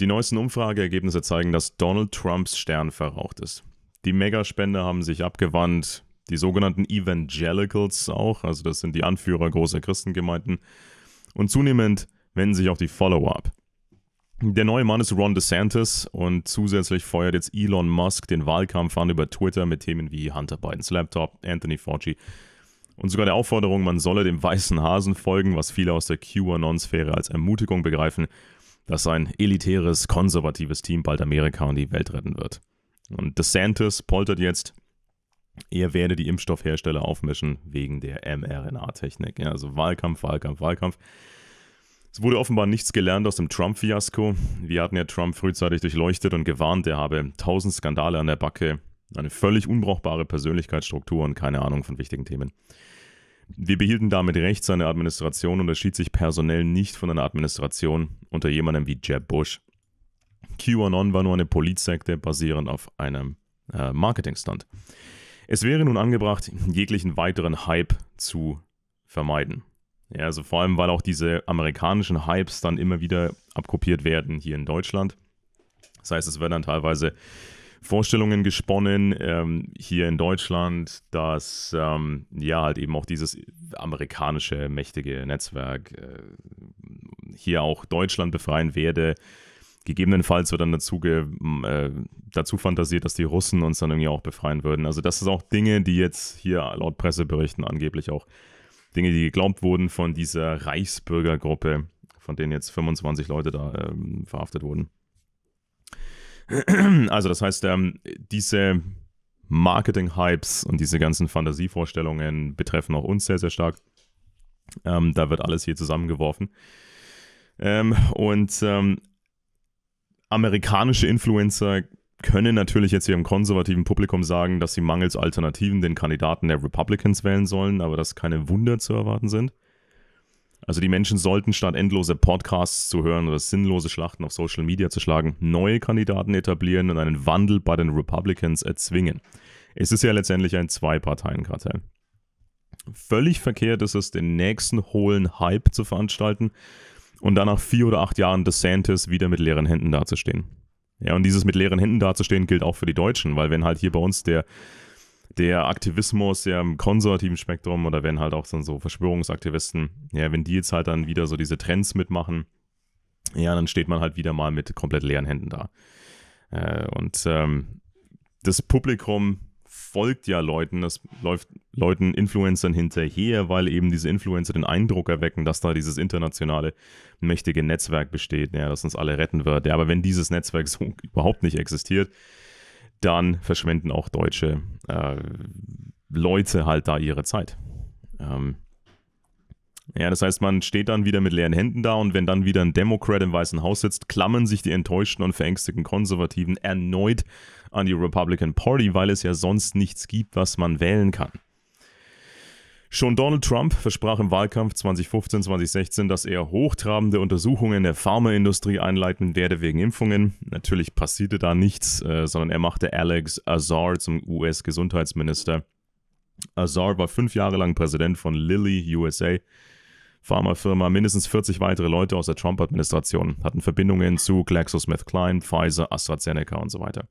Die neuesten Umfrageergebnisse zeigen, dass Donald Trumps Stern verraucht ist. Die Megaspender haben sich abgewandt, die sogenannten Evangelicals auch, also das sind die Anführer großer Christengemeinden. Und zunehmend wenden sich auch die Follower ab. Der neue Mann ist Ron DeSantis und zusätzlich feuert jetzt Elon Musk den Wahlkampf an über Twitter mit Themen wie Hunter Bidens Laptop, Anthony Fauci und sogar der Aufforderung, man solle dem weißen Hasen folgen, was viele aus der QAnon-Sphäre als Ermutigung begreifen dass sein elitäres, konservatives Team bald Amerika und die Welt retten wird. Und DeSantis poltert jetzt, er werde die Impfstoffhersteller aufmischen wegen der mRNA-Technik. Ja, also Wahlkampf, Wahlkampf, Wahlkampf. Es wurde offenbar nichts gelernt aus dem Trump-Fiasko. Wir hatten ja Trump frühzeitig durchleuchtet und gewarnt, er habe tausend Skandale an der Backe, eine völlig unbrauchbare Persönlichkeitsstruktur und keine Ahnung von wichtigen Themen. Wir behielten damit recht, seine Administration unterschied sich personell nicht von einer Administration unter jemandem wie Jeb Bush. QAnon war nur eine Politsekte basierend auf einem äh, Marketingstand. Es wäre nun angebracht, jeglichen weiteren Hype zu vermeiden. Ja, also vor allem, weil auch diese amerikanischen Hypes dann immer wieder abkopiert werden hier in Deutschland. Das heißt, es werden dann teilweise Vorstellungen gesponnen ähm, hier in Deutschland, dass ähm, ja halt eben auch dieses amerikanische mächtige Netzwerk äh, hier auch Deutschland befreien werde. Gegebenenfalls wird dann dazu, ge, äh, dazu fantasiert, dass die Russen uns dann irgendwie auch befreien würden. Also das sind auch Dinge, die jetzt hier laut Presseberichten angeblich auch Dinge, die geglaubt wurden von dieser Reichsbürgergruppe, von denen jetzt 25 Leute da äh, verhaftet wurden. Also das heißt, ähm, diese Marketing-Hypes und diese ganzen Fantasievorstellungen betreffen auch uns sehr, sehr stark. Ähm, da wird alles hier zusammengeworfen. Ähm, und ähm, amerikanische Influencer können natürlich jetzt ihrem konservativen Publikum sagen, dass sie mangels Alternativen den Kandidaten der Republicans wählen sollen, aber dass keine Wunder zu erwarten sind. Also die Menschen sollten statt endlose Podcasts zu hören oder sinnlose Schlachten auf Social Media zu schlagen, neue Kandidaten etablieren und einen Wandel bei den Republicans erzwingen. Es ist ja letztendlich ein Zwei-Parteien-Kartell. Völlig verkehrt ist es, den nächsten hohlen Hype zu veranstalten und dann nach vier oder acht Jahren DeSantis wieder mit leeren Händen dazustehen. Ja, und dieses mit leeren Händen dazustehen gilt auch für die Deutschen, weil wenn halt hier bei uns der der Aktivismus ja im konservativen Spektrum oder wenn halt auch so Verschwörungsaktivisten, ja, wenn die jetzt halt dann wieder so diese Trends mitmachen, ja, dann steht man halt wieder mal mit komplett leeren Händen da. Äh, und ähm, das Publikum folgt ja Leuten, das läuft Leuten, Influencern hinterher, weil eben diese Influencer den Eindruck erwecken, dass da dieses internationale mächtige Netzwerk besteht, ja, das uns alle retten wird. Ja, aber wenn dieses Netzwerk so überhaupt nicht existiert, dann verschwenden auch deutsche äh, Leute halt da ihre Zeit. Ähm, ja, das heißt, man steht dann wieder mit leeren Händen da und wenn dann wieder ein Demokrat im Weißen Haus sitzt, klammern sich die enttäuschten und verängstigten Konservativen erneut an die Republican Party, weil es ja sonst nichts gibt, was man wählen kann. Schon Donald Trump versprach im Wahlkampf 2015, 2016, dass er hochtrabende Untersuchungen der Pharmaindustrie einleiten werde wegen Impfungen. Natürlich passierte da nichts, äh, sondern er machte Alex Azar zum US-Gesundheitsminister. Azar war fünf Jahre lang Präsident von Lilly USA. Pharmafirma. Mindestens 40 weitere Leute aus der Trump-Administration hatten Verbindungen zu GlaxoSmithKline, Pfizer, AstraZeneca und so weiter.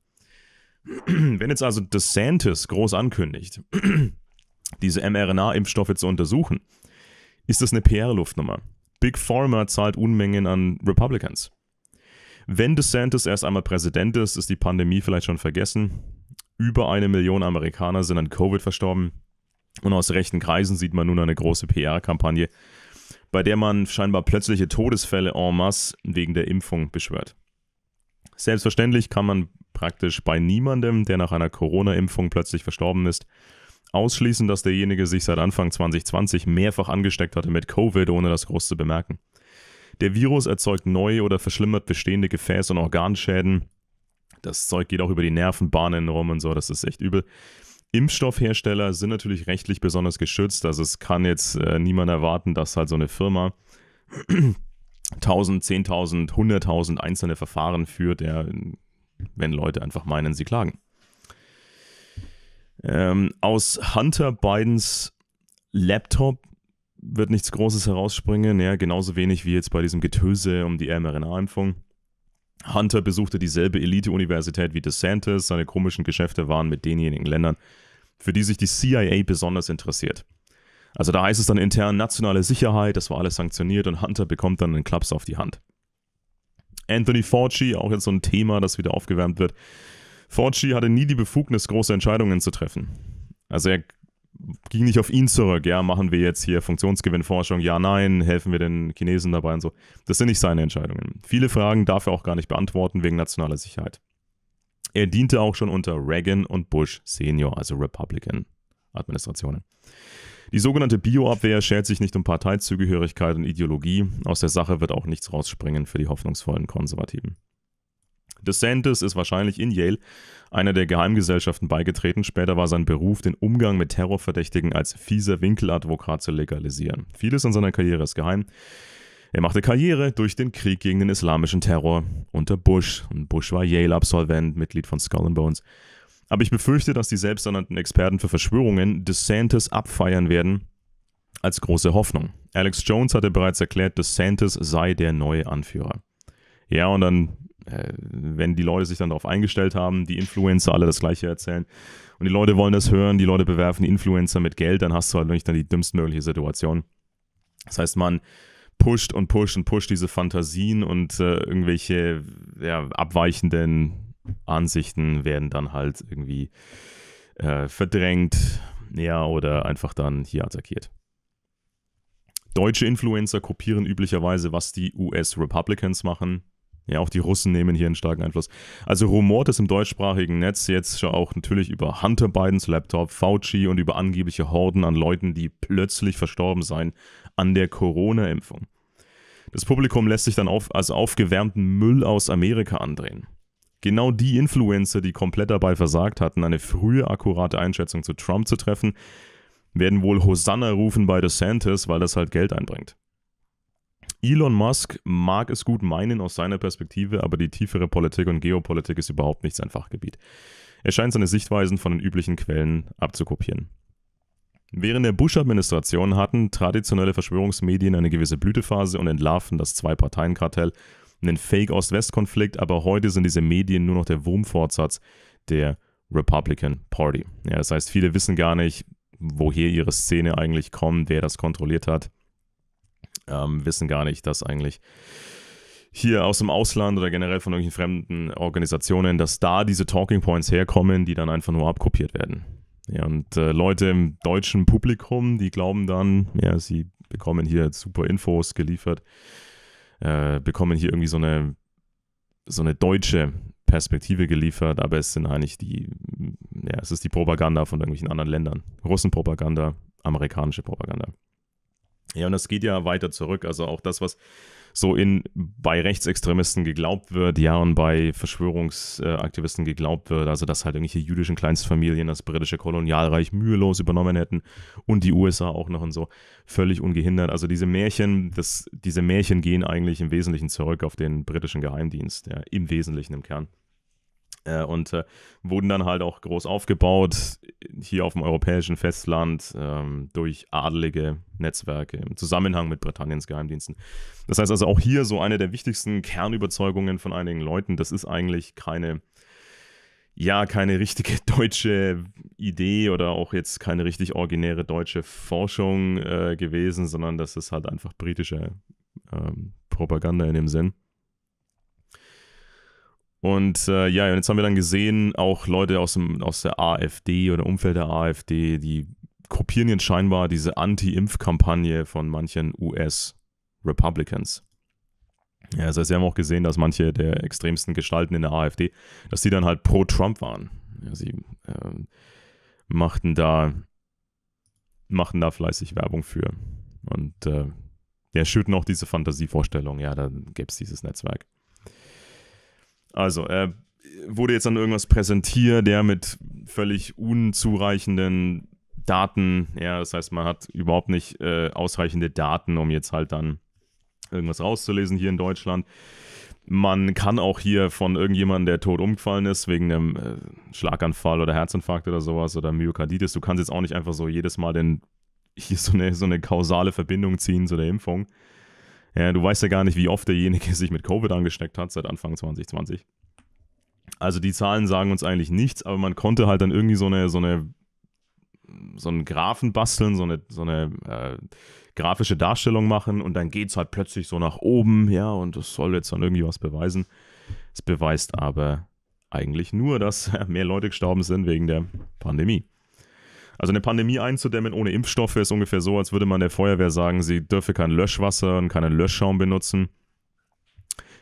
Wenn jetzt also DeSantis groß ankündigt, diese mRNA-Impfstoffe zu untersuchen, ist das eine PR-Luftnummer. Big Pharma zahlt Unmengen an Republicans. Wenn DeSantis erst einmal Präsident ist, ist die Pandemie vielleicht schon vergessen. Über eine Million Amerikaner sind an Covid verstorben. Und aus rechten Kreisen sieht man nun eine große PR-Kampagne, bei der man scheinbar plötzliche Todesfälle en masse wegen der Impfung beschwört. Selbstverständlich kann man praktisch bei niemandem, der nach einer Corona-Impfung plötzlich verstorben ist, ausschließen, dass derjenige sich seit Anfang 2020 mehrfach angesteckt hatte mit Covid, ohne das groß zu bemerken. Der Virus erzeugt neue oder verschlimmert bestehende Gefäß- und Organschäden. Das Zeug geht auch über die Nervenbahnen rum und so, das ist echt übel. Impfstoffhersteller sind natürlich rechtlich besonders geschützt, also es kann jetzt äh, niemand erwarten, dass halt so eine Firma 1000, 10.000, 100.000 einzelne Verfahren führt, ja, wenn Leute einfach meinen, sie klagen. Ähm, aus Hunter Bidens Laptop wird nichts Großes herausspringen, ja, genauso wenig wie jetzt bei diesem Getöse um die mRNA-Impfung. Hunter besuchte dieselbe Elite-Universität wie DeSantis, seine komischen Geschäfte waren mit denjenigen Ländern, für die sich die CIA besonders interessiert. Also da heißt es dann intern nationale Sicherheit, das war alles sanktioniert und Hunter bekommt dann einen Klaps auf die Hand. Anthony Fauci, auch jetzt so ein Thema, das wieder aufgewärmt wird, Fauci hatte nie die Befugnis, große Entscheidungen zu treffen. Also er ging nicht auf ihn zurück, ja, machen wir jetzt hier Funktionsgewinnforschung, ja, nein, helfen wir den Chinesen dabei und so. Das sind nicht seine Entscheidungen. Viele Fragen darf er auch gar nicht beantworten wegen nationaler Sicherheit. Er diente auch schon unter Reagan und Bush Senior, also Republican-Administrationen. Die sogenannte Bioabwehr schert sich nicht um Parteizugehörigkeit und Ideologie. Aus der Sache wird auch nichts rausspringen für die hoffnungsvollen Konservativen. DeSantis ist wahrscheinlich in Yale einer der Geheimgesellschaften beigetreten. Später war sein Beruf, den Umgang mit Terrorverdächtigen als fieser Winkeladvokat zu legalisieren. Vieles an seiner Karriere ist geheim. Er machte Karriere durch den Krieg gegen den islamischen Terror unter Bush. Und Bush war Yale-Absolvent, Mitglied von Skull Bones. Aber ich befürchte, dass die selbsternannten Experten für Verschwörungen DeSantis abfeiern werden als große Hoffnung. Alex Jones hatte bereits erklärt, DeSantis sei der neue Anführer. Ja, und dann äh, wenn die Leute sich dann darauf eingestellt haben, die Influencer alle das Gleiche erzählen und die Leute wollen das hören, die Leute bewerfen die Influencer mit Geld, dann hast du halt wirklich dann die dümmstmögliche Situation. Das heißt, man pusht und pusht und pusht diese Fantasien und äh, irgendwelche ja, abweichenden Ansichten werden dann halt irgendwie äh, verdrängt, ja, oder einfach dann hier attackiert. Deutsche Influencer kopieren üblicherweise, was die US Republicans machen. Ja, auch die Russen nehmen hier einen starken Einfluss. Also rumort es im deutschsprachigen Netz jetzt schon auch natürlich über Hunter Bidens Laptop, Fauci und über angebliche Horden an Leuten, die plötzlich verstorben seien an der Corona-Impfung. Das Publikum lässt sich dann auf, als aufgewärmten Müll aus Amerika andrehen. Genau die Influencer, die komplett dabei versagt hatten, eine frühe akkurate Einschätzung zu Trump zu treffen, werden wohl Hosanna rufen bei DeSantis, weil das halt Geld einbringt. Elon Musk mag es gut meinen aus seiner Perspektive, aber die tiefere Politik und Geopolitik ist überhaupt nicht sein Fachgebiet. Er scheint seine Sichtweisen von den üblichen Quellen abzukopieren. Während der Bush-Administration hatten traditionelle Verschwörungsmedien eine gewisse Blütephase und entlarven das Zwei-Parteien-Kartell einen Fake-Ost-West-Konflikt, aber heute sind diese Medien nur noch der Wurmfortsatz der Republican Party. Ja, das heißt, viele wissen gar nicht, woher ihre Szene eigentlich kommt, wer das kontrolliert hat ähm, wissen gar nicht, dass eigentlich hier aus dem Ausland oder generell von irgendwelchen fremden Organisationen, dass da diese Talking Points herkommen, die dann einfach nur abkopiert werden. Ja, und äh, Leute im deutschen Publikum, die glauben dann, ja, sie bekommen hier super Infos geliefert, äh, bekommen hier irgendwie so eine, so eine deutsche Perspektive geliefert, aber es sind eigentlich die, ja, es ist die Propaganda von irgendwelchen anderen Ländern. Russenpropaganda, amerikanische Propaganda. Ja, und das geht ja weiter zurück. Also auch das, was so in bei Rechtsextremisten geglaubt wird, ja, und bei Verschwörungsaktivisten geglaubt wird, also dass halt irgendwelche jüdischen Kleinstfamilien das britische Kolonialreich mühelos übernommen hätten und die USA auch noch und so völlig ungehindert. Also diese Märchen, das, diese Märchen gehen eigentlich im Wesentlichen zurück auf den britischen Geheimdienst, ja, im Wesentlichen im Kern. Äh, und äh, wurden dann halt auch groß aufgebaut, hier auf dem europäischen Festland, ähm, durch adelige Netzwerke im Zusammenhang mit Britanniens Geheimdiensten. Das heißt also auch hier so eine der wichtigsten Kernüberzeugungen von einigen Leuten, das ist eigentlich keine, ja, keine richtige deutsche Idee oder auch jetzt keine richtig originäre deutsche Forschung äh, gewesen, sondern das ist halt einfach britische ähm, Propaganda in dem Sinn. Und äh, ja, und jetzt haben wir dann gesehen, auch Leute aus, dem, aus der AfD oder Umfeld der AfD, die kopieren jetzt scheinbar diese Anti-Impf-Kampagne von manchen US-Republicans. Ja, also sie haben auch gesehen, dass manche der extremsten Gestalten in der AfD, dass die dann halt pro Trump waren. Ja, sie äh, machten da machten da fleißig Werbung für. Und äh, ja, schürten auch diese Fantasievorstellung, ja, dann gäbe es dieses Netzwerk. Also, er wurde jetzt an irgendwas präsentiert, der mit völlig unzureichenden Daten, ja, das heißt, man hat überhaupt nicht äh, ausreichende Daten, um jetzt halt dann irgendwas rauszulesen hier in Deutschland. Man kann auch hier von irgendjemandem, der tot umgefallen ist, wegen einem äh, Schlaganfall oder Herzinfarkt oder sowas oder Myokarditis, du kannst jetzt auch nicht einfach so jedes Mal den, hier so eine, so eine kausale Verbindung ziehen zu der Impfung. Ja, du weißt ja gar nicht, wie oft derjenige sich mit Covid angesteckt hat seit Anfang 2020. Also die Zahlen sagen uns eigentlich nichts, aber man konnte halt dann irgendwie so eine, so eine, so einen Graphen basteln, so eine, so eine äh, grafische Darstellung machen und dann geht es halt plötzlich so nach oben, ja, und das soll jetzt dann irgendwie was beweisen. Es beweist aber eigentlich nur, dass mehr Leute gestorben sind wegen der Pandemie. Also eine Pandemie einzudämmen ohne Impfstoffe ist ungefähr so, als würde man der Feuerwehr sagen, sie dürfe kein Löschwasser und keinen Löschschaum benutzen.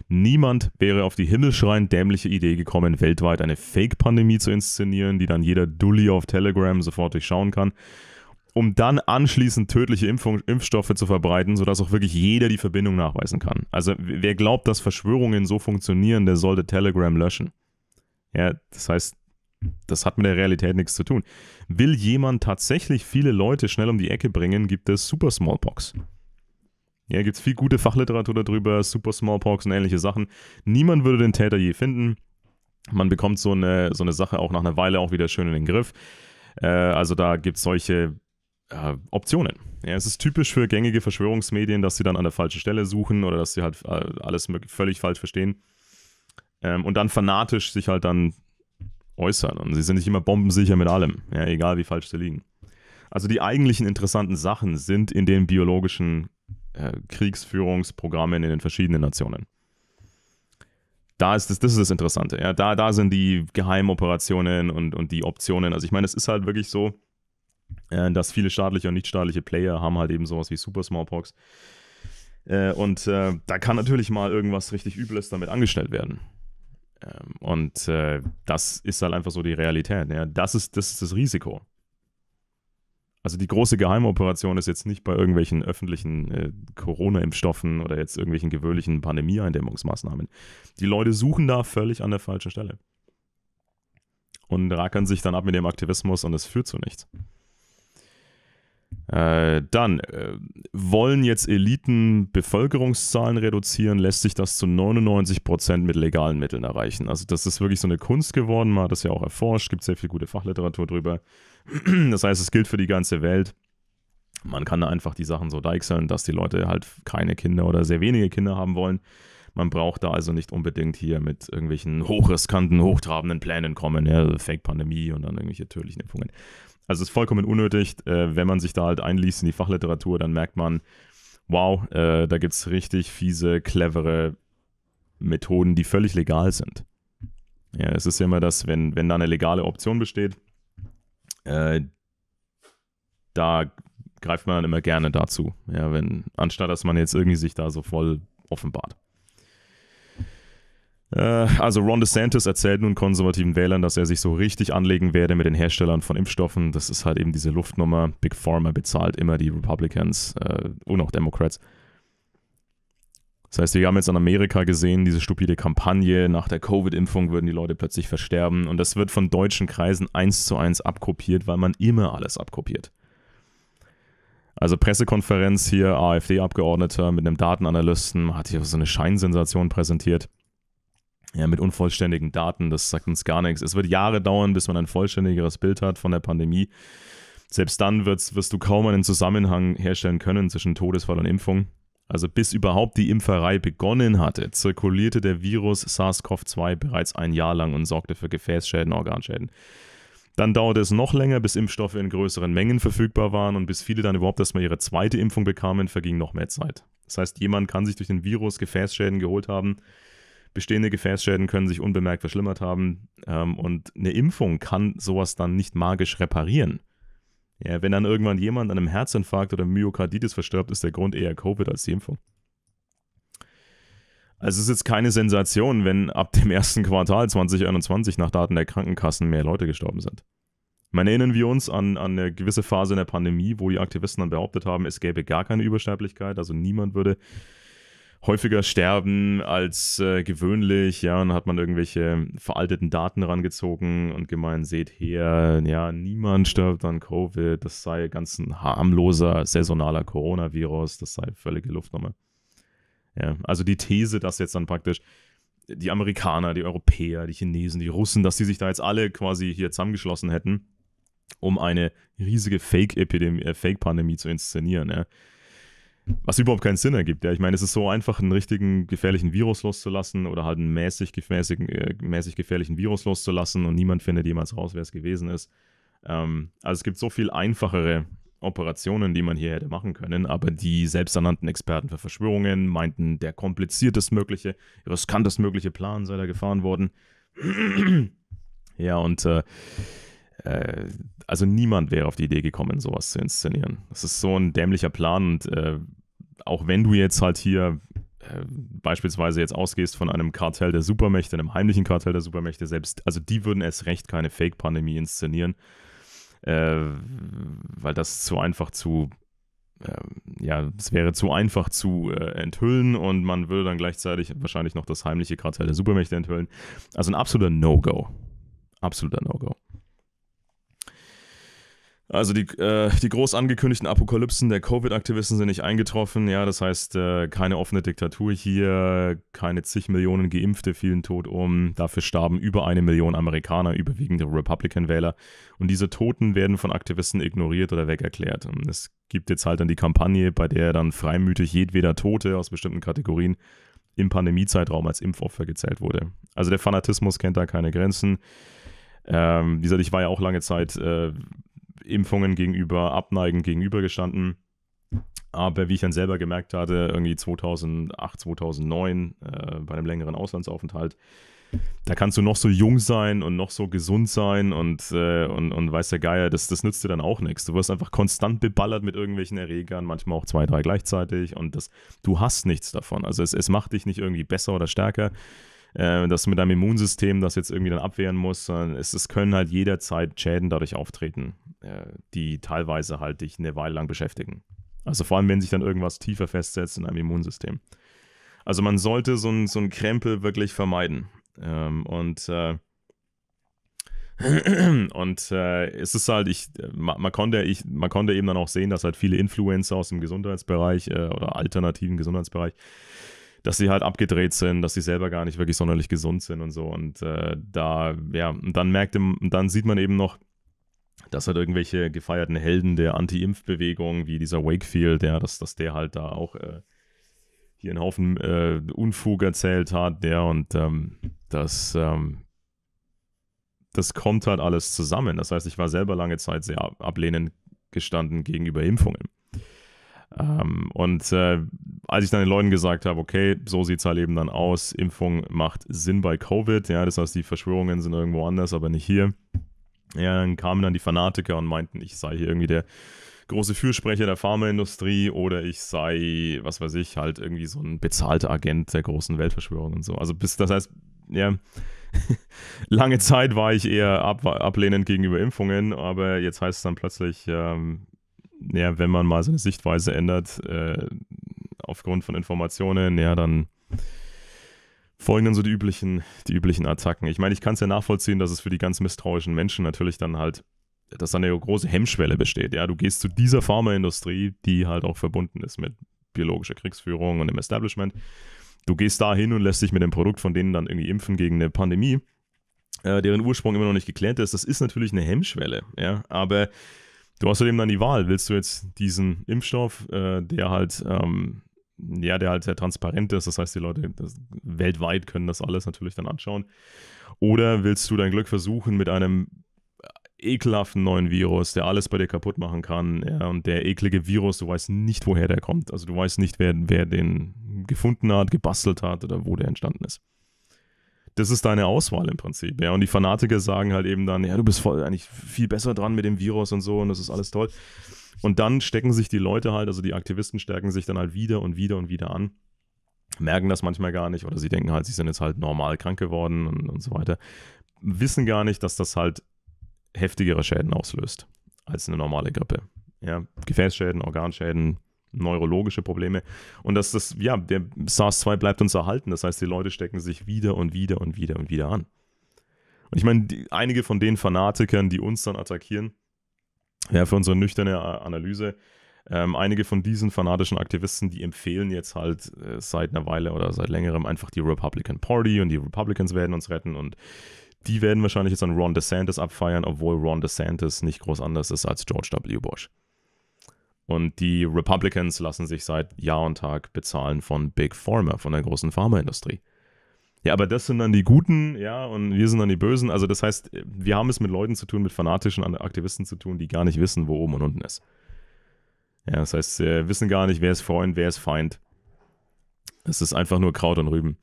Niemand wäre auf die himmelschreiend dämliche Idee gekommen, weltweit eine Fake-Pandemie zu inszenieren, die dann jeder Dulli auf Telegram sofort durchschauen kann, um dann anschließend tödliche Impfung, Impfstoffe zu verbreiten, sodass auch wirklich jeder die Verbindung nachweisen kann. Also wer glaubt, dass Verschwörungen so funktionieren, der sollte Telegram löschen. Ja, das heißt, das hat mit der Realität nichts zu tun. Will jemand tatsächlich viele Leute schnell um die Ecke bringen, gibt es Super Smallpox. Ja, gibt es viel gute Fachliteratur darüber, Super Smallpox und ähnliche Sachen. Niemand würde den Täter je finden. Man bekommt so eine, so eine Sache auch nach einer Weile auch wieder schön in den Griff. Äh, also da gibt es solche äh, Optionen. Ja, es ist typisch für gängige Verschwörungsmedien, dass sie dann an der falschen Stelle suchen oder dass sie halt äh, alles völlig falsch verstehen ähm, und dann fanatisch sich halt dann äußern. Und sie sind nicht immer bombensicher mit allem, ja, egal wie falsch sie liegen. Also die eigentlichen interessanten Sachen sind in den biologischen äh, Kriegsführungsprogrammen in den verschiedenen Nationen. Da ist das, das ist das Interessante. Ja. Da, da sind die Geheimoperationen und, und die Optionen. Also ich meine, es ist halt wirklich so, äh, dass viele staatliche und nichtstaatliche Player haben halt eben sowas wie Super Smallpox. Äh, und äh, da kann natürlich mal irgendwas richtig Übles damit angestellt werden. Ähm, und äh, das ist halt einfach so die Realität. Das, ist, das ist das Risiko. Also die große Geheimoperation ist jetzt nicht bei irgendwelchen öffentlichen äh, Corona-Impfstoffen oder jetzt irgendwelchen gewöhnlichen Pandemieeindämmungsmaßnahmen. Die Leute suchen da völlig an der falschen Stelle. Und rackern sich dann ab mit dem Aktivismus und es führt zu nichts. Äh, dann, äh, wollen jetzt Eliten Bevölkerungszahlen reduzieren, lässt sich das zu 99% mit legalen Mitteln erreichen. Also das ist wirklich so eine Kunst geworden, man hat das ja auch erforscht, gibt sehr viel gute Fachliteratur drüber. Das heißt, es gilt für die ganze Welt. Man kann einfach die Sachen so deichseln, dass die Leute halt keine Kinder oder sehr wenige Kinder haben wollen. Man braucht da also nicht unbedingt hier mit irgendwelchen hochriskanten, hochtrabenden Plänen kommen, ja, also Fake-Pandemie und dann irgendwelche tödlichen Impfungen. Also es ist vollkommen unnötig. Äh, wenn man sich da halt einliest in die Fachliteratur, dann merkt man, wow, äh, da gibt es richtig fiese, clevere Methoden, die völlig legal sind. Ja, es ist ja immer das, wenn, wenn da eine legale Option besteht, äh, da greift man dann immer gerne dazu. Ja, wenn, anstatt dass man jetzt irgendwie sich da so voll offenbart. Äh, also Ron DeSantis erzählt nun konservativen Wählern, dass er sich so richtig anlegen werde mit den Herstellern von Impfstoffen. Das ist halt eben diese Luftnummer. Big Pharma bezahlt immer die Republicans äh, und auch Democrats. Das heißt, wir haben jetzt in Amerika gesehen, diese stupide Kampagne, nach der Covid-Impfung würden die Leute plötzlich versterben. Und das wird von deutschen Kreisen eins zu eins abkopiert, weil man immer alles abkopiert. Also Pressekonferenz hier, AfD-Abgeordneter mit einem Datenanalysten, hat hier so eine Scheinsensation präsentiert ja, mit unvollständigen Daten, das sagt uns gar nichts. Es wird Jahre dauern, bis man ein vollständigeres Bild hat von der Pandemie. Selbst dann wirst du kaum einen Zusammenhang herstellen können zwischen Todesfall und Impfung. Also bis überhaupt die Impferei begonnen hatte, zirkulierte der Virus SARS-CoV-2 bereits ein Jahr lang und sorgte für Gefäßschäden, Organschäden. Dann dauerte es noch länger, bis Impfstoffe in größeren Mengen verfügbar waren und bis viele dann überhaupt erstmal ihre zweite Impfung bekamen, verging noch mehr Zeit. Das heißt, jemand kann sich durch den Virus Gefäßschäden geholt haben, Bestehende Gefäßschäden können sich unbemerkt verschlimmert haben ähm, und eine Impfung kann sowas dann nicht magisch reparieren. Ja, wenn dann irgendwann jemand an einem Herzinfarkt oder Myokarditis verstirbt, ist der Grund eher Covid als die Impfung. Also es ist jetzt keine Sensation, wenn ab dem ersten Quartal 2021 nach Daten der Krankenkassen mehr Leute gestorben sind. Man erinnern wir uns an, an eine gewisse Phase in der Pandemie, wo die Aktivisten dann behauptet haben, es gäbe gar keine Übersterblichkeit, also niemand würde häufiger sterben als äh, gewöhnlich, ja, und hat man irgendwelche veralteten Daten rangezogen und gemeint, seht her, ja, niemand stirbt an Covid, das sei ganz ein harmloser, saisonaler Coronavirus, das sei völlige Luftnummer. Ja, also die These, dass jetzt dann praktisch die Amerikaner, die Europäer, die Chinesen, die Russen, dass die sich da jetzt alle quasi hier zusammengeschlossen hätten, um eine riesige äh, Fake-Pandemie Fake zu inszenieren, ja was überhaupt keinen Sinn ergibt, ja. Ich meine, es ist so einfach, einen richtigen gefährlichen Virus loszulassen oder halt einen mäßig, mäßig, äh, mäßig gefährlichen Virus loszulassen und niemand findet jemals raus, wer es gewesen ist. Ähm, also es gibt so viel einfachere Operationen, die man hier hätte machen können, aber die selbsternannten Experten für Verschwörungen meinten, der kompliziertest mögliche, riskantest mögliche Plan sei da gefahren worden. ja, und äh, äh, also niemand wäre auf die Idee gekommen, sowas zu inszenieren. Das ist so ein dämlicher Plan und äh, auch wenn du jetzt halt hier äh, beispielsweise jetzt ausgehst von einem Kartell der Supermächte, einem heimlichen Kartell der Supermächte selbst, also die würden erst recht keine Fake-Pandemie inszenieren, äh, weil das zu einfach zu, äh, ja, es wäre zu einfach zu äh, enthüllen und man würde dann gleichzeitig wahrscheinlich noch das heimliche Kartell der Supermächte enthüllen. Also ein absoluter No-Go. Absoluter No-Go. Also die, äh, die groß angekündigten Apokalypsen der Covid-Aktivisten sind nicht eingetroffen. Ja, das heißt, äh, keine offene Diktatur hier, keine zig Millionen Geimpfte fielen tot um. Dafür starben über eine Million Amerikaner, überwiegend Republican-Wähler. Und diese Toten werden von Aktivisten ignoriert oder wegerklärt. Und es gibt jetzt halt dann die Kampagne, bei der dann freimütig jedweder Tote aus bestimmten Kategorien im Pandemiezeitraum als Impfopfer gezählt wurde. Also der Fanatismus kennt da keine Grenzen. Ähm, wie gesagt, ich war ja auch lange Zeit... Äh, Impfungen gegenüber, Abneigen gegenübergestanden. Aber wie ich dann selber gemerkt hatte, irgendwie 2008, 2009, äh, bei einem längeren Auslandsaufenthalt, da kannst du noch so jung sein und noch so gesund sein und, äh, und, und weiß der Geier, das, das nützt dir dann auch nichts. Du wirst einfach konstant beballert mit irgendwelchen Erregern, manchmal auch zwei, drei gleichzeitig und das, du hast nichts davon. Also es, es macht dich nicht irgendwie besser oder stärker. Äh, dass du mit deinem Immunsystem das jetzt irgendwie dann abwehren musst, sondern es, es können halt jederzeit Schäden dadurch auftreten, äh, die teilweise halt dich eine Weile lang beschäftigen. Also vor allem, wenn sich dann irgendwas tiefer festsetzt in deinem Immunsystem. Also man sollte so einen so ein Krempel wirklich vermeiden. Ähm, und äh, und äh, es ist halt, ich man, man, konnte, ich, man konnte eben dann auch sehen, dass halt viele Influencer aus dem Gesundheitsbereich äh, oder alternativen Gesundheitsbereich dass sie halt abgedreht sind, dass sie selber gar nicht wirklich sonderlich gesund sind und so. Und äh, da, ja, und dann merkt im, dann sieht man eben noch, dass halt irgendwelche gefeierten Helden der Anti-Impf-Bewegung, wie dieser Wakefield, ja, dass, dass der halt da auch äh, hier einen Haufen äh, Unfug erzählt hat, der und ähm, das, ähm, das kommt halt alles zusammen. Das heißt, ich war selber lange Zeit sehr ablehnend gestanden gegenüber Impfungen. Ähm, und äh, als ich dann den Leuten gesagt habe, okay, so sieht es halt eben dann aus, Impfung macht Sinn bei Covid, ja, das heißt, die Verschwörungen sind irgendwo anders, aber nicht hier. Ja, dann kamen dann die Fanatiker und meinten, ich sei hier irgendwie der große Fürsprecher der Pharmaindustrie oder ich sei, was weiß ich, halt irgendwie so ein bezahlter Agent der großen Weltverschwörung und so. Also bis, das heißt, ja, lange Zeit war ich eher ab, ablehnend gegenüber Impfungen, aber jetzt heißt es dann plötzlich, ähm, ja, wenn man mal seine Sichtweise ändert, äh, aufgrund von Informationen, ja, dann folgen dann so die üblichen, die üblichen Attacken. Ich meine, ich kann es ja nachvollziehen, dass es für die ganz misstrauischen Menschen natürlich dann halt, dass dann eine große Hemmschwelle besteht. Ja, du gehst zu dieser Pharmaindustrie, die halt auch verbunden ist mit biologischer Kriegsführung und dem Establishment. Du gehst da hin und lässt dich mit dem Produkt von denen dann irgendwie impfen gegen eine Pandemie, äh, deren Ursprung immer noch nicht geklärt ist. Das ist natürlich eine Hemmschwelle, ja, aber Du hast eben dann die Wahl. Willst du jetzt diesen Impfstoff, äh, der halt, ähm, ja, der halt sehr transparent ist, das heißt, die Leute das, weltweit können das alles natürlich dann anschauen. Oder willst du dein Glück versuchen mit einem äh, ekelhaften neuen Virus, der alles bei dir kaputt machen kann. Ja, und der eklige Virus, du weißt nicht, woher der kommt. Also du weißt nicht, wer, wer den gefunden hat, gebastelt hat oder wo der entstanden ist das ist deine Auswahl im Prinzip. Ja, und die Fanatiker sagen halt eben dann, ja, du bist voll, eigentlich viel besser dran mit dem Virus und so und das ist alles toll. Und dann stecken sich die Leute halt, also die Aktivisten stärken sich dann halt wieder und wieder und wieder an. Merken das manchmal gar nicht oder sie denken halt, sie sind jetzt halt normal krank geworden und, und so weiter. Wissen gar nicht, dass das halt heftigere Schäden auslöst als eine normale Grippe. Ja, Gefäßschäden, Organschäden, neurologische Probleme. Und dass das, ja, der SARS-2 bleibt uns erhalten. Das heißt, die Leute stecken sich wieder und wieder und wieder und wieder an. Und ich meine, die, einige von den Fanatikern, die uns dann attackieren, ja, für unsere nüchterne Analyse, ähm, einige von diesen fanatischen Aktivisten, die empfehlen jetzt halt äh, seit einer Weile oder seit längerem einfach die Republican Party und die Republicans werden uns retten und die werden wahrscheinlich jetzt an Ron DeSantis abfeiern, obwohl Ron DeSantis nicht groß anders ist als George W. Bush. Und die Republicans lassen sich seit Jahr und Tag bezahlen von Big Pharma, von der großen Pharmaindustrie. Ja, aber das sind dann die Guten, ja, und wir sind dann die Bösen. Also das heißt, wir haben es mit Leuten zu tun, mit fanatischen Aktivisten zu tun, die gar nicht wissen, wo oben und unten ist. Ja, das heißt, sie wissen gar nicht, wer ist Freund, wer ist Feind. Es ist einfach nur Kraut und Rüben.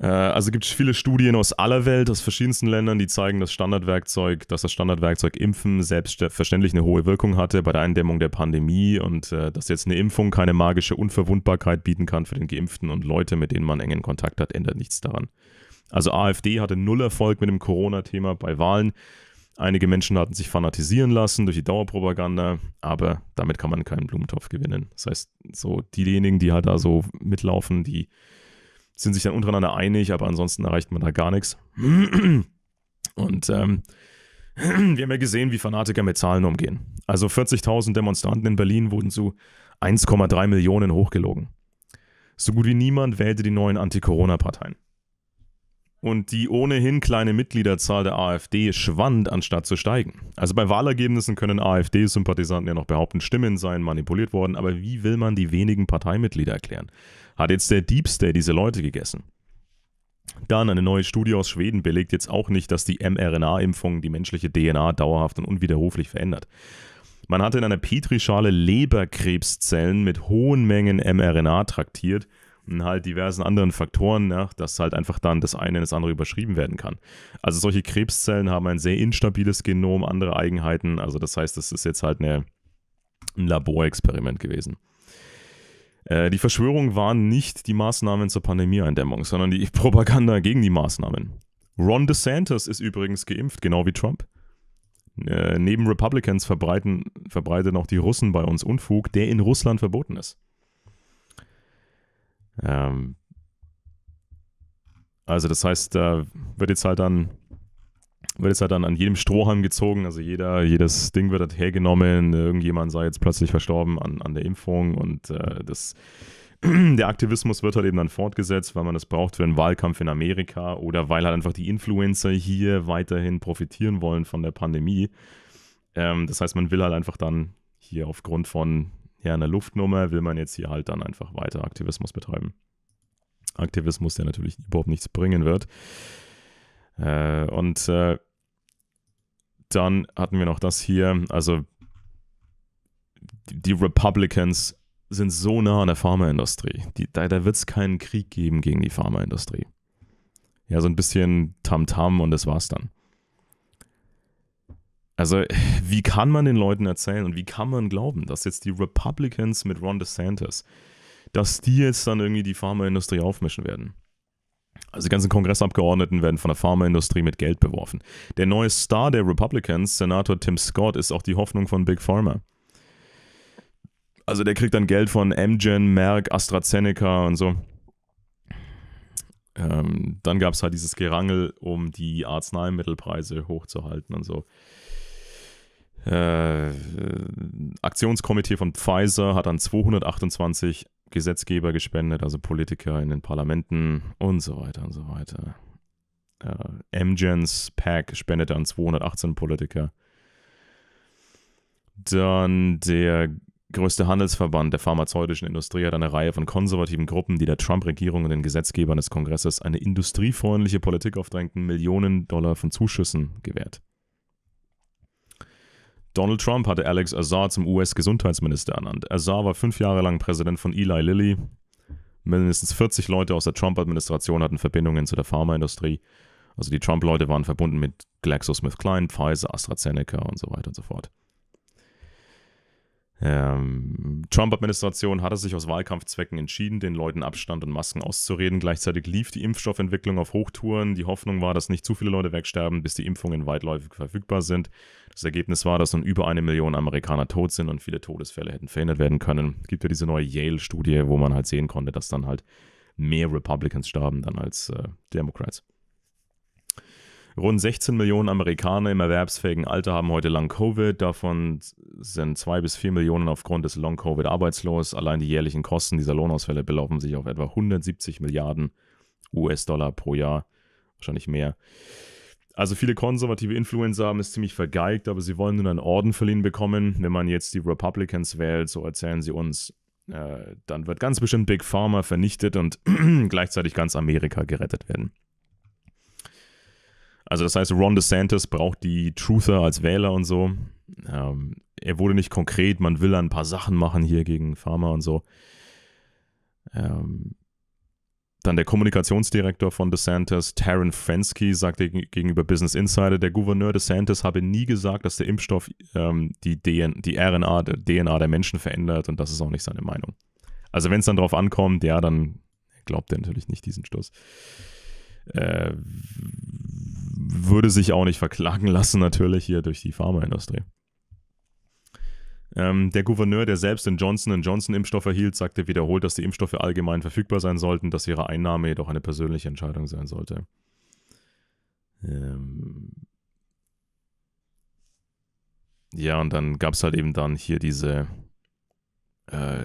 Äh, also gibt es viele Studien aus aller Welt, aus verschiedensten Ländern, die zeigen, dass Standardwerkzeug, dass das Standardwerkzeug Impfen selbstverständlich eine hohe Wirkung hatte bei der Eindämmung der Pandemie und äh, dass jetzt eine Impfung keine magische Unverwundbarkeit bieten kann für den Geimpften und Leute, mit denen man engen Kontakt hat, ändert nichts daran. Also AfD hatte null Erfolg mit dem Corona-Thema bei Wahlen. Einige Menschen hatten sich fanatisieren lassen durch die Dauerpropaganda, aber damit kann man keinen Blumentopf gewinnen. Das heißt, so diejenigen, die halt da so mitlaufen, die sind sich dann untereinander einig, aber ansonsten erreicht man da gar nichts. Und ähm, wir haben ja gesehen, wie Fanatiker mit Zahlen umgehen. Also 40.000 Demonstranten in Berlin wurden zu 1,3 Millionen hochgelogen. So gut wie niemand wählte die neuen Anti-Corona-Parteien. Und die ohnehin kleine Mitgliederzahl der AfD schwand, anstatt zu steigen. Also bei Wahlergebnissen können AfD-Sympathisanten ja noch behaupten, Stimmen seien manipuliert worden, aber wie will man die wenigen Parteimitglieder erklären? Hat jetzt der Deep State diese Leute gegessen? Dann eine neue Studie aus Schweden belegt jetzt auch nicht, dass die mRNA-Impfung die menschliche DNA dauerhaft und unwiderruflich verändert. Man hatte in einer Petrischale Leberkrebszellen mit hohen Mengen mRNA traktiert und halt diversen anderen Faktoren, ja, dass halt einfach dann das eine in das andere überschrieben werden kann. Also solche Krebszellen haben ein sehr instabiles Genom, andere Eigenheiten. Also das heißt, das ist jetzt halt eine, ein Laborexperiment gewesen. Äh, die Verschwörung waren nicht die Maßnahmen zur Pandemieeindämmung, sondern die Propaganda gegen die Maßnahmen. Ron DeSantis ist übrigens geimpft, genau wie Trump. Äh, neben Republicans verbreiten, verbreiten auch die Russen bei uns Unfug, der in Russland verboten ist. Ähm, also das heißt, da wird jetzt halt dann wird es halt dann an jedem Strohhalm gezogen. Also jeder, jedes Ding wird halt hergenommen. Irgendjemand sei jetzt plötzlich verstorben an, an der Impfung und äh, das der Aktivismus wird halt eben dann fortgesetzt, weil man das braucht für einen Wahlkampf in Amerika oder weil halt einfach die Influencer hier weiterhin profitieren wollen von der Pandemie. Ähm, das heißt, man will halt einfach dann hier aufgrund von ja, einer Luftnummer, will man jetzt hier halt dann einfach weiter Aktivismus betreiben. Aktivismus, der natürlich überhaupt nichts bringen wird. Äh, und äh, dann hatten wir noch das hier. Also die Republicans sind so nah an der Pharmaindustrie. Die, da da wird es keinen Krieg geben gegen die Pharmaindustrie. Ja, so ein bisschen Tamtam -Tam und das war's dann. Also, wie kann man den Leuten erzählen und wie kann man glauben, dass jetzt die Republicans mit Ron DeSantis, dass die jetzt dann irgendwie die Pharmaindustrie aufmischen werden? Also die ganzen Kongressabgeordneten werden von der Pharmaindustrie mit Geld beworfen. Der neue Star der Republicans, Senator Tim Scott, ist auch die Hoffnung von Big Pharma. Also der kriegt dann Geld von Amgen, Merck, AstraZeneca und so. Ähm, dann gab es halt dieses Gerangel, um die Arzneimittelpreise hochzuhalten und so. Äh, Aktionskomitee von Pfizer hat dann 228 Gesetzgeber gespendet, also Politiker in den Parlamenten und so weiter und so weiter. Äh, MGens Pack spendete an 218 Politiker. Dann der größte Handelsverband der pharmazeutischen Industrie hat eine Reihe von konservativen Gruppen, die der Trump-Regierung und den Gesetzgebern des Kongresses eine industriefreundliche Politik aufdrängten, Millionen Dollar von Zuschüssen gewährt. Donald Trump hatte Alex Azar zum US-Gesundheitsminister ernannt. Azar war fünf Jahre lang Präsident von Eli Lilly. Mindestens 40 Leute aus der Trump-Administration hatten Verbindungen zu der Pharmaindustrie. Also die Trump-Leute waren verbunden mit GlaxoSmithKline, Pfizer, AstraZeneca und so weiter und so fort. Ähm, Trump-Administration hatte sich aus Wahlkampfzwecken entschieden, den Leuten Abstand und Masken auszureden. Gleichzeitig lief die Impfstoffentwicklung auf Hochtouren. Die Hoffnung war, dass nicht zu viele Leute wegsterben, bis die Impfungen weitläufig verfügbar sind. Das Ergebnis war, dass nun über eine Million Amerikaner tot sind und viele Todesfälle hätten verhindert werden können. Es gibt ja diese neue Yale-Studie, wo man halt sehen konnte, dass dann halt mehr Republicans starben dann als äh, Democrats. Rund 16 Millionen Amerikaner im erwerbsfähigen Alter haben heute Long-Covid. Davon sind 2 bis 4 Millionen aufgrund des Long-Covid arbeitslos. Allein die jährlichen Kosten dieser Lohnausfälle belaufen sich auf etwa 170 Milliarden US-Dollar pro Jahr. Wahrscheinlich mehr. Also viele konservative Influencer haben es ziemlich vergeigt, aber sie wollen nun einen Orden verliehen bekommen. Wenn man jetzt die Republicans wählt, so erzählen sie uns, äh, dann wird ganz bestimmt Big Pharma vernichtet und gleichzeitig ganz Amerika gerettet werden. Also das heißt, Ron DeSantis braucht die Truther als Wähler und so. Ähm, er wurde nicht konkret, man will ein paar Sachen machen hier gegen Pharma und so. Ähm, dann der Kommunikationsdirektor von DeSantis, Taryn Fensky, sagte gegenüber Business Insider, der Gouverneur DeSantis habe nie gesagt, dass der Impfstoff ähm, die, DN die RNA, die DNA der Menschen verändert und das ist auch nicht seine Meinung. Also wenn es dann drauf ankommt, ja, dann glaubt er natürlich nicht diesen Stoß. Äh, würde sich auch nicht verklagen lassen, natürlich hier durch die Pharmaindustrie. Ähm, der Gouverneur, der selbst den Johnson Johnson Impfstoff erhielt, sagte wiederholt, dass die Impfstoffe allgemein verfügbar sein sollten, dass ihre Einnahme jedoch eine persönliche Entscheidung sein sollte. Ähm ja, und dann gab es halt eben dann hier diese äh,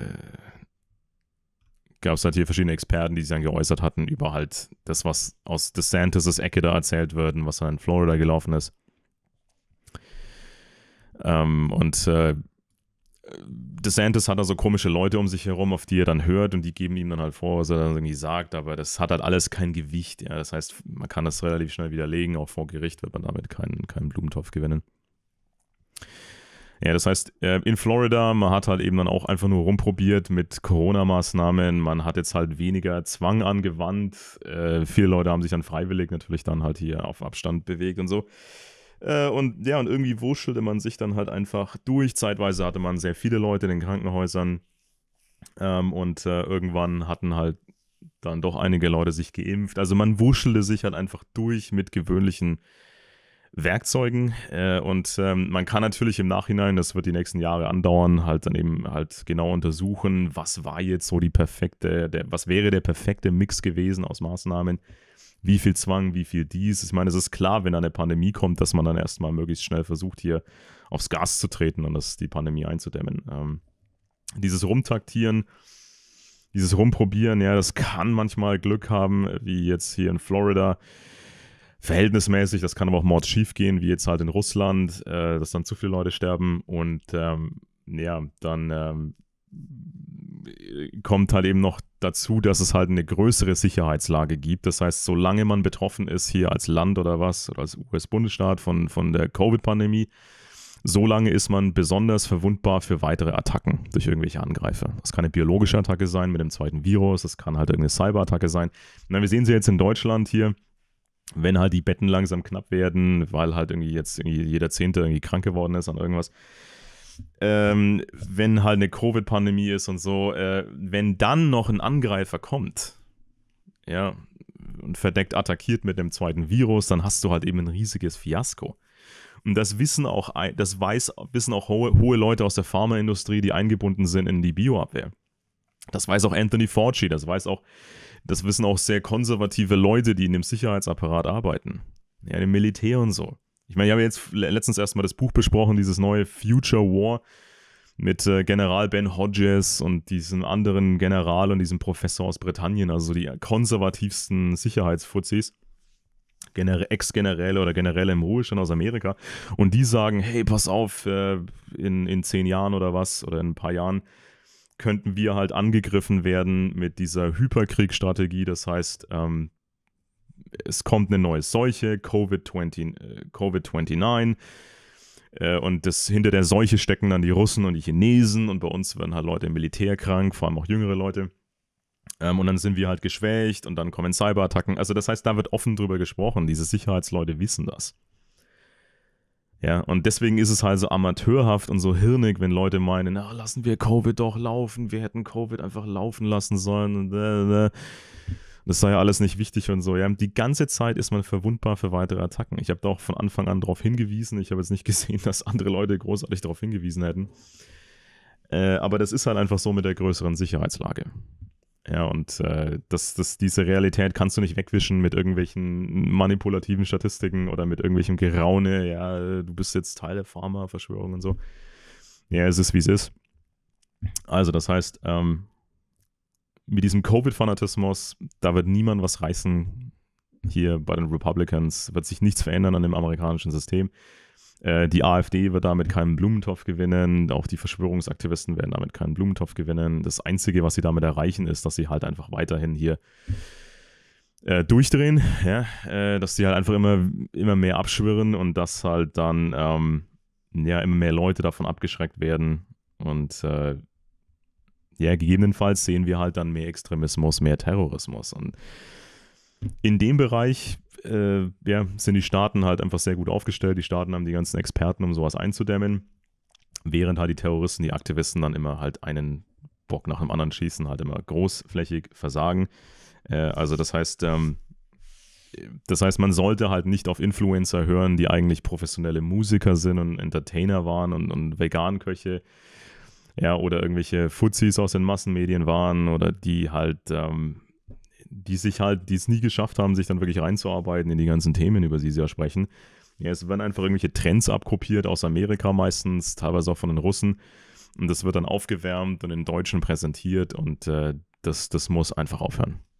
gab es halt hier verschiedene Experten, die sich dann geäußert hatten über halt das, was aus DeSantis' Ecke da erzählt wird und was dann in Florida gelaufen ist. Ähm, und äh, DeSantis hat da so komische Leute um sich herum, auf die er dann hört und die geben ihm dann halt vor, was er dann irgendwie sagt, aber das hat halt alles kein Gewicht. Ja. Das heißt, man kann das relativ schnell widerlegen, auch vor Gericht wird man damit keinen, keinen Blumentopf gewinnen. Ja, das heißt, äh, in Florida, man hat halt eben dann auch einfach nur rumprobiert mit Corona-Maßnahmen. Man hat jetzt halt weniger Zwang angewandt. Äh, viele Leute haben sich dann freiwillig natürlich dann halt hier auf Abstand bewegt und so. Äh, und ja, und irgendwie wurschelte man sich dann halt einfach durch. Zeitweise hatte man sehr viele Leute in den Krankenhäusern. Ähm, und irgendwann hatten halt dann doch einige Leute sich geimpft. Also man wurschelte sich halt einfach durch mit gewöhnlichen äh, Werkzeugen. Äh, und ähm, man kann natürlich im Nachhinein, das wird die nächsten Jahre andauern, halt dann eben halt genau untersuchen, was war jetzt so die perfekte, der, was wäre der perfekte Mix gewesen aus Maßnahmen wie viel Zwang, wie viel dies. Ich meine, es ist klar, wenn eine Pandemie kommt, dass man dann erstmal möglichst schnell versucht, hier aufs Gas zu treten und das, die Pandemie einzudämmen. Ähm, dieses Rumtaktieren, dieses Rumprobieren, ja, das kann manchmal Glück haben, wie jetzt hier in Florida verhältnismäßig. Das kann aber auch Mord gehen, wie jetzt halt in Russland, äh, dass dann zu viele Leute sterben und ähm, ja, dann ähm, kommt halt eben noch dazu, dass es halt eine größere Sicherheitslage gibt. Das heißt, solange man betroffen ist hier als Land oder was oder als US-Bundesstaat von, von der Covid-Pandemie, solange ist man besonders verwundbar für weitere Attacken durch irgendwelche Angreifer. Das kann eine biologische Attacke sein mit dem zweiten Virus, das kann halt irgendeine Cyberattacke sein. Na, wir sehen sie jetzt in Deutschland hier wenn halt die Betten langsam knapp werden, weil halt irgendwie jetzt irgendwie jeder Zehnte irgendwie krank geworden ist an irgendwas. Ähm, wenn halt eine Covid-Pandemie ist und so, äh, wenn dann noch ein Angreifer kommt, ja, und verdeckt attackiert mit dem zweiten Virus, dann hast du halt eben ein riesiges Fiasko. Und das wissen auch, das weiß, wissen auch hohe, hohe Leute aus der Pharmaindustrie, die eingebunden sind in die Bioabwehr. Das weiß auch Anthony Fauci, das weiß auch das wissen auch sehr konservative Leute, die in dem Sicherheitsapparat arbeiten. Ja, im Militär und so. Ich meine, ich habe jetzt letztens erstmal das Buch besprochen, dieses neue Future War mit äh, General Ben Hodges und diesem anderen General und diesem Professor aus Britannien, also die konservativsten Sicherheitsfuzis. Ex-Generäle oder Generäle im Ruhestand aus Amerika und die sagen, hey, pass auf, äh, in, in zehn Jahren oder was oder in ein paar Jahren könnten wir halt angegriffen werden mit dieser Hyperkriegsstrategie. Das heißt, ähm, es kommt eine neue Seuche, COVID-29. Äh, COVID äh, und das, hinter der Seuche stecken dann die Russen und die Chinesen. Und bei uns werden halt Leute im Militär krank, vor allem auch jüngere Leute. Ähm, und dann sind wir halt geschwächt und dann kommen Cyberattacken. Also das heißt, da wird offen drüber gesprochen. Diese Sicherheitsleute wissen das. Ja, und deswegen ist es halt so amateurhaft und so hirnig, wenn Leute meinen, na, ah, lassen wir Covid doch laufen, wir hätten Covid einfach laufen lassen sollen äh, äh. das sei ja alles nicht wichtig und so. Ja, die ganze Zeit ist man verwundbar für weitere Attacken. Ich habe da auch von Anfang an darauf hingewiesen. Ich habe jetzt nicht gesehen, dass andere Leute großartig darauf hingewiesen hätten. Äh, aber das ist halt einfach so mit der größeren Sicherheitslage. Ja, und äh, das, das, diese Realität kannst du nicht wegwischen mit irgendwelchen manipulativen Statistiken oder mit irgendwelchem Geraune, ja, du bist jetzt Teil der Pharma-Verschwörung und so. Ja, es ist, wie es ist. Also, das heißt, ähm, mit diesem Covid-Fanatismus, da wird niemand was reißen. Hier bei den Republicans wird sich nichts verändern an dem amerikanischen System. Äh, die AfD wird damit keinen Blumentopf gewinnen, auch die Verschwörungsaktivisten werden damit keinen Blumentopf gewinnen. Das Einzige, was sie damit erreichen, ist, dass sie halt einfach weiterhin hier äh, durchdrehen, ja? äh, dass sie halt einfach immer, immer mehr abschwirren und dass halt dann ähm, ja, immer mehr Leute davon abgeschreckt werden. Und äh, ja, gegebenenfalls sehen wir halt dann mehr Extremismus, mehr Terrorismus. Und in dem Bereich äh, ja, sind die Staaten halt einfach sehr gut aufgestellt. Die Staaten haben die ganzen Experten, um sowas einzudämmen. Während halt die Terroristen, die Aktivisten dann immer halt einen Bock nach dem anderen schießen, halt immer großflächig versagen. Äh, also das heißt, ähm, das heißt, man sollte halt nicht auf Influencer hören, die eigentlich professionelle Musiker sind und Entertainer waren und, und Veganköche ja, oder irgendwelche Fuzis aus den Massenmedien waren oder die halt ähm, die sich halt, die es nie geschafft haben, sich dann wirklich reinzuarbeiten in die ganzen Themen, über die sie ja sprechen. Ja, es werden einfach irgendwelche Trends abkopiert aus Amerika meistens, teilweise auch von den Russen. Und das wird dann aufgewärmt und in Deutschen präsentiert und äh, das, das muss einfach aufhören.